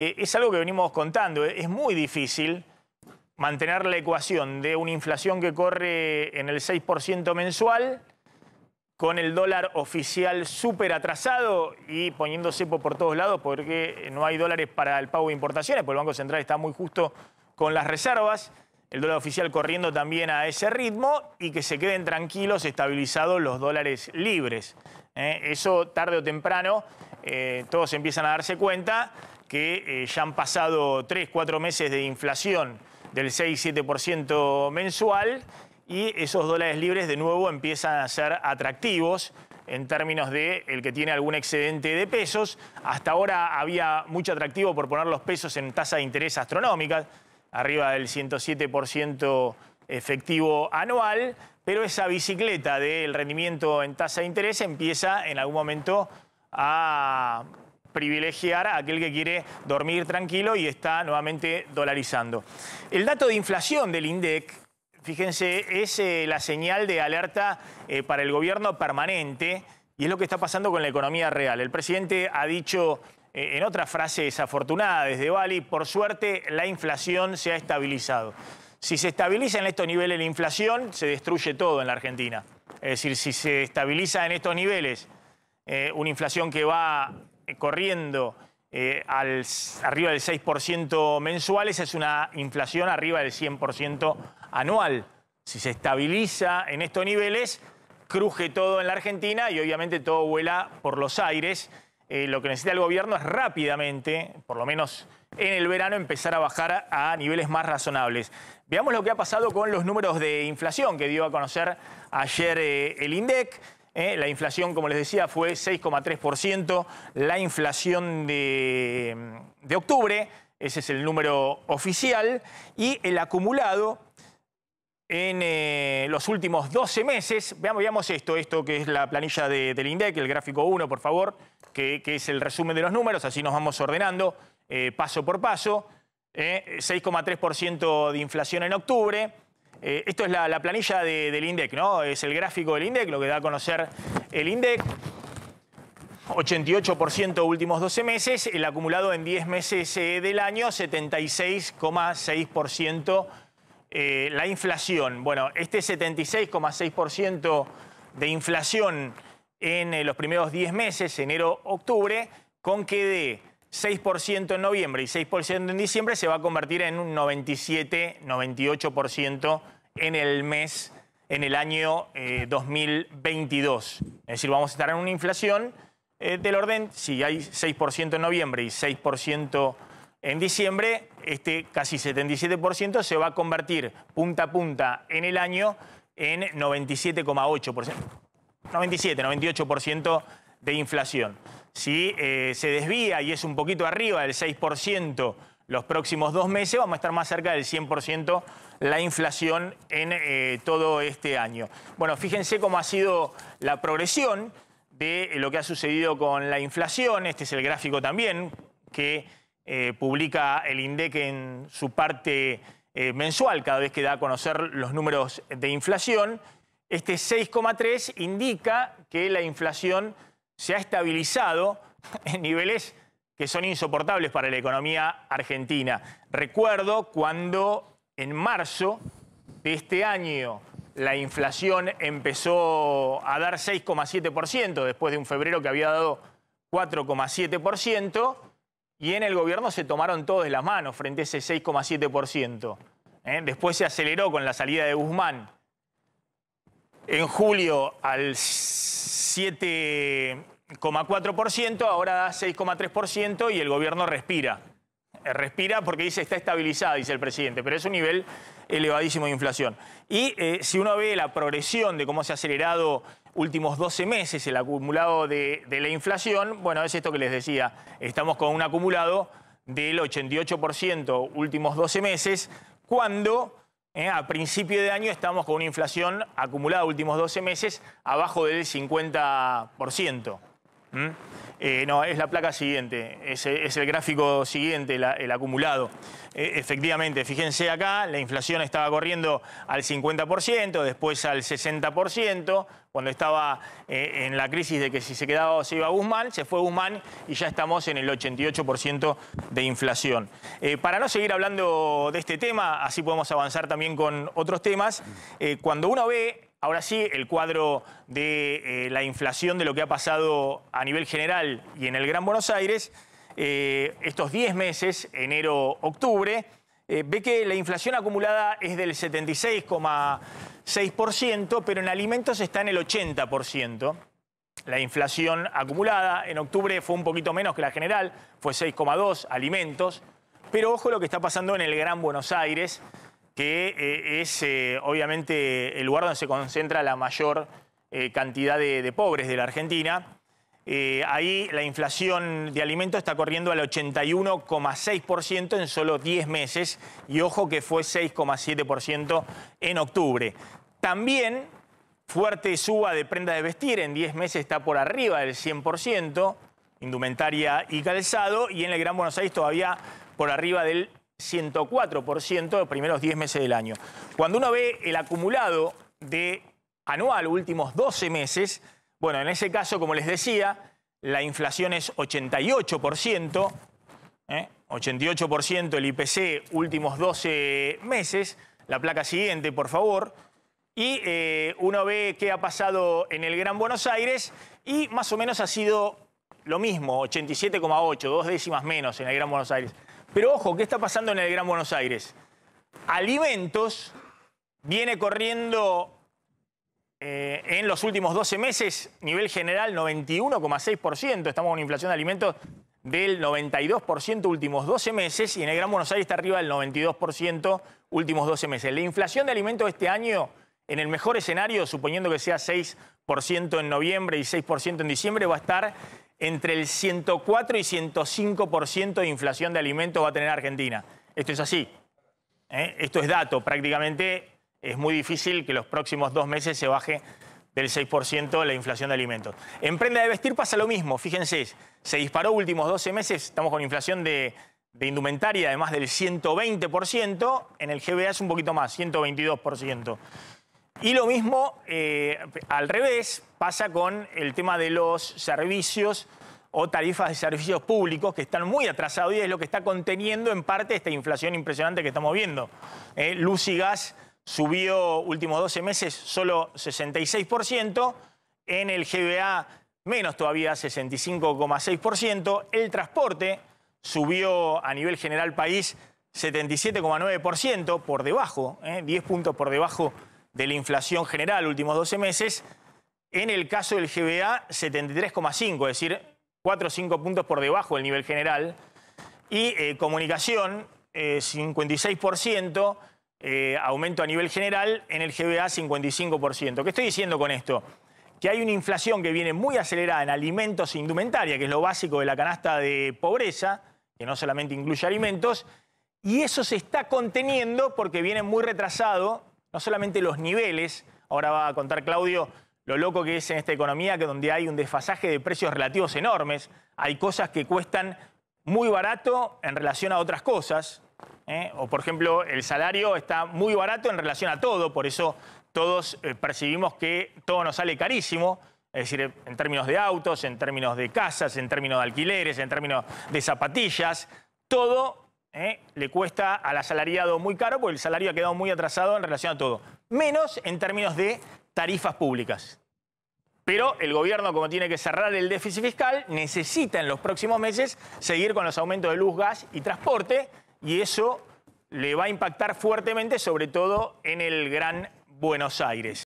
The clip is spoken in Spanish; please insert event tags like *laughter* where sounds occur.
Eh, es algo que venimos contando. Eh, es muy difícil mantener la ecuación de una inflación que corre en el 6% mensual con el dólar oficial súper atrasado y poniéndose por todos lados porque no hay dólares para el pago de importaciones, porque el Banco Central está muy justo con las reservas, el dólar oficial corriendo también a ese ritmo y que se queden tranquilos, estabilizados los dólares libres. Eh. eso tarde o temprano todos empiezan a darse cuenta que eh, ya han pasado tres cuatro meses de inflación del 6, 7% mensual y esos dólares libres de nuevo empiezan a ser atractivos en términos de el que tiene algún excedente de pesos. Hasta ahora había mucho atractivo por poner los pesos en tasa de interés astronómica, arriba del 107% efectivo anual, pero esa bicicleta del rendimiento en tasa de interés empieza en algún momento a privilegiar a aquel que quiere dormir tranquilo y está nuevamente dolarizando. El dato de inflación del INDEC, fíjense, es eh, la señal de alerta eh, para el gobierno permanente y es lo que está pasando con la economía real. El presidente ha dicho eh, en otra frase desafortunada desde Bali, por suerte la inflación se ha estabilizado. Si se estabiliza en estos niveles la inflación, se destruye todo en la Argentina. Es decir, si se estabiliza en estos niveles una inflación que va eh, corriendo eh, arriba del 6% mensual, es una inflación arriba del 100% anual. Si se estabiliza en estos niveles, cruje todo en la Argentina y obviamente todo vuela por los aires. Eh, lo que necesita el gobierno es rápidamente, por lo menos en el verano, empezar a bajar a niveles más razonables. Veamos lo que ha pasado con los números de inflación que dio a conocer ayer el INDEC. ¿eh? la inflación, como les decía, fue 6,3%. La inflación de, octubre, ese es el número oficial. Y el acumulado en eh, los últimos 12 meses. Veamos, esto, esto que es la planilla del INDEC, el gráfico 1, por favor, que, es el resumen de los números, así nos vamos ordenando eh, paso por paso. 6,3% de inflación en octubre, eh, esto es la, planilla del INDEC, ¿no? Es el gráfico del INDEC, lo que da a conocer el INDEC. 88% últimos 12 meses, el acumulado en 10 meses eh, del año, 76,6%. Eh, la inflación, bueno, este 76,6% de inflación en los primeros 10 meses, enero-octubre, con que de 6% en noviembre y 6% en diciembre, se va a convertir en un 97-98% en el mes, en el año 2022. Eh, es decir, vamos a estar en una inflación eh, del orden, si hay 6% en noviembre y 6% en diciembre, este casi 77% se va a convertir punta a punta en el año en 97,8%. 97, 98% de inflación. Si eh, se desvía y es un poquito arriba del 6% los próximos dos meses, vamos a estar más cerca del 100% la inflación en eh, todo este año. Bueno, fíjense cómo ha sido la progresión de lo que ha sucedido con la inflación. Este es el gráfico también que eh, publica el INDEC en su parte mensual, cada vez que da a conocer los números de inflación. Este 6,3 indica que la inflación se ha estabilizado *laughs* en niveles que son insoportables para la economía argentina. Recuerdo cuando en marzo de este año la inflación empezó a dar 6,7%, después de un febrero que había dado 4,7%, y en el gobierno se tomaron todos las manos frente a ese 6,7%. ¿eh? Después se aceleró con la salida de Guzmán en julio al 7,4%, ahora da 6,3% y el gobierno respira. Eh, respira porque dice está estabilizada, dice el presidente, pero es un nivel elevadísimo de inflación. Y eh, si uno ve la progresión de cómo se ha acelerado últimos 12 meses el acumulado de, de la inflación, bueno, es esto que les decía, estamos con un acumulado del 88% últimos 12 meses, cuando eh, a principio de año estamos con una inflación acumulada últimos 12 meses abajo del 50%. ¿Mm? Eh, no, es la placa siguiente, es, el gráfico siguiente, el acumulado. E, efectivamente, fíjense acá, la inflación estaba corriendo al 50%, después al 60%, cuando estaba eh, en la crisis de que si se quedaba o se iba Guzmán, se fue Guzmán y ya estamos en el 88% de inflación. Eh, para no seguir hablando de este tema, así podemos avanzar también con otros temas, cuando uno ve Ahora sí, el cuadro de eh, la inflación de lo que ha pasado a nivel general y en el Gran Buenos Aires, eh, estos 10 meses, enero-octubre, eh, ve que la inflación acumulada es del 76,6%, pero en alimentos está en el 80%. La inflación acumulada en octubre fue un poquito menos que la general, fue 6,2 alimentos, pero ojo lo que está pasando en el Gran Buenos Aires, que eh, es eh, obviamente el lugar donde se concentra la mayor eh, cantidad de, pobres de la Argentina. ahí la inflación de alimentos está corriendo al 81,6% en solo 10 meses y ojo que fue 6,7% en octubre. También fuerte suba de prenda de vestir, en 10 meses está por arriba del 100%, indumentaria y calzado, y en el Gran Buenos Aires todavía por arriba del 104% los primeros 10 meses del año. Cuando uno ve el acumulado de anual, últimos 12 meses, bueno, en ese caso, como les decía, la inflación es 88%, 88% ¿eh? el IPC últimos 12 meses, la placa siguiente, por favor, y eh, uno ve qué ha pasado en el Gran Buenos Aires y más o menos ha sido lo mismo, 87,8, dos décimas menos en el Gran Buenos Aires. Pero ojo, ¿qué está pasando en el Gran Buenos Aires? Alimentos viene corriendo eh, en los últimos 12 meses, nivel general 91,6%, estamos con inflación de alimentos del 92% últimos 12 meses y en el Gran Buenos Aires está arriba del 92% últimos 12 meses. La inflación de alimentos este año en el mejor escenario, suponiendo que sea 6% en noviembre y 6% en diciembre, va a estar entre el 104 y 105% de inflación de alimentos va a tener Argentina. Esto es así. ¿eh? Esto es dato. Prácticamente es muy difícil que los próximos dos meses se baje del 6% la inflación de alimentos. En de vestir pasa lo mismo. Fíjense, se disparó últimos 12 meses, estamos con inflación de, indumentaria además del 120%, en el GBA es un poquito más, 122%. Y lo mismo, eh, al revés, pasa con el tema de los servicios o tarifas de servicios públicos que están muy atrasados y es lo que está conteniendo en parte esta inflación impresionante que estamos viendo. Eh, luz y gas subió últimos 12 meses solo 66%, en el GBA menos todavía 65,6%, el transporte subió a nivel general país 77,9%, por debajo, 10 eh, puntos por debajo de la inflación general, últimos 12 meses, en el caso del GBA 73,5, es decir, 4 o 5 puntos por debajo del nivel general, y eh, comunicación 56%, eh, eh, aumento a nivel general, en el GBA 55%. ¿Qué estoy diciendo con esto? Que hay una inflación que viene muy acelerada en alimentos e indumentaria, que es lo básico de la canasta de pobreza, que no solamente incluye alimentos, y eso se está conteniendo porque viene muy retrasado no solamente los niveles, ahora va a contar Claudio lo loco que es en esta economía, que donde hay un desfasaje de precios relativos enormes, hay cosas que cuestan muy barato en relación a otras cosas, ¿eh? o por ejemplo el salario está muy barato en relación a todo, por eso todos eh, percibimos que todo nos sale carísimo, es decir, en términos de autos, en términos de casas, en términos de alquileres, en términos de zapatillas, todo ¿eh? le cuesta al asalariado muy caro porque el salario ha quedado muy atrasado en relación a todo. Menos en términos de tarifas públicas. Pero el gobierno, como tiene que cerrar el déficit fiscal, necesita en los próximos meses seguir con los aumentos de luz, gas y transporte, y eso le va a impactar fuertemente, sobre todo en el Gran Buenos Aires.